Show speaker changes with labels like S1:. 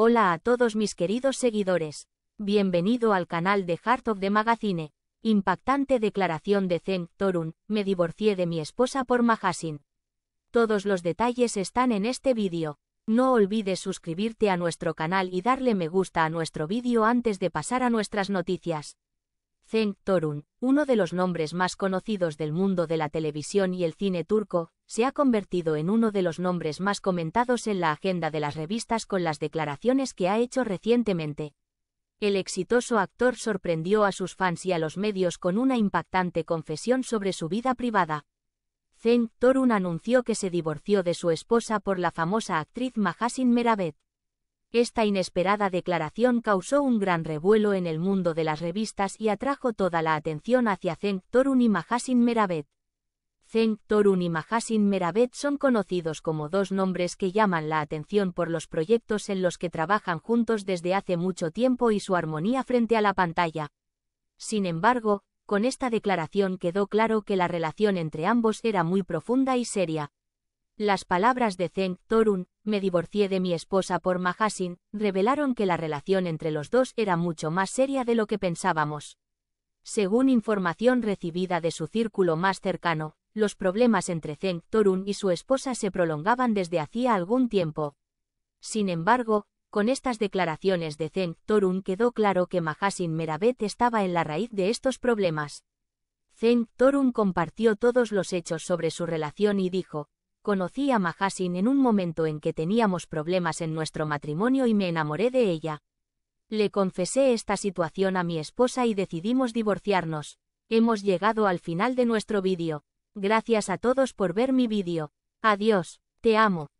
S1: Hola a todos mis queridos seguidores. Bienvenido al canal de Heart of the Magazine. Impactante declaración de Zeng Torun, me divorcié de mi esposa por Mahasin. Todos los detalles están en este vídeo. No olvides suscribirte a nuestro canal y darle me gusta a nuestro vídeo antes de pasar a nuestras noticias. Cenk uno de los nombres más conocidos del mundo de la televisión y el cine turco, se ha convertido en uno de los nombres más comentados en la agenda de las revistas con las declaraciones que ha hecho recientemente. El exitoso actor sorprendió a sus fans y a los medios con una impactante confesión sobre su vida privada. Cenk Torun anunció que se divorció de su esposa por la famosa actriz Mahasin Meravet. Esta inesperada declaración causó un gran revuelo en el mundo de las revistas y atrajo toda la atención hacia Zeng Torun y Mahasin Meravet. Zeng Torun y Mahasin Meravet son conocidos como dos nombres que llaman la atención por los proyectos en los que trabajan juntos desde hace mucho tiempo y su armonía frente a la pantalla. Sin embargo, con esta declaración quedó claro que la relación entre ambos era muy profunda y seria. Las palabras de Zeng Torun, me divorcié de mi esposa por Mahasin, revelaron que la relación entre los dos era mucho más seria de lo que pensábamos. Según información recibida de su círculo más cercano, los problemas entre Zeng Torun y su esposa se prolongaban desde hacía algún tiempo. Sin embargo, con estas declaraciones de Zeng Torun quedó claro que Mahasin Merabet estaba en la raíz de estos problemas. Zeng Torun compartió todos los hechos sobre su relación y dijo, Conocí a Mahasin en un momento en que teníamos problemas en nuestro matrimonio y me enamoré de ella. Le confesé esta situación a mi esposa y decidimos divorciarnos. Hemos llegado al final de nuestro vídeo. Gracias a todos por ver mi vídeo. Adiós, te amo.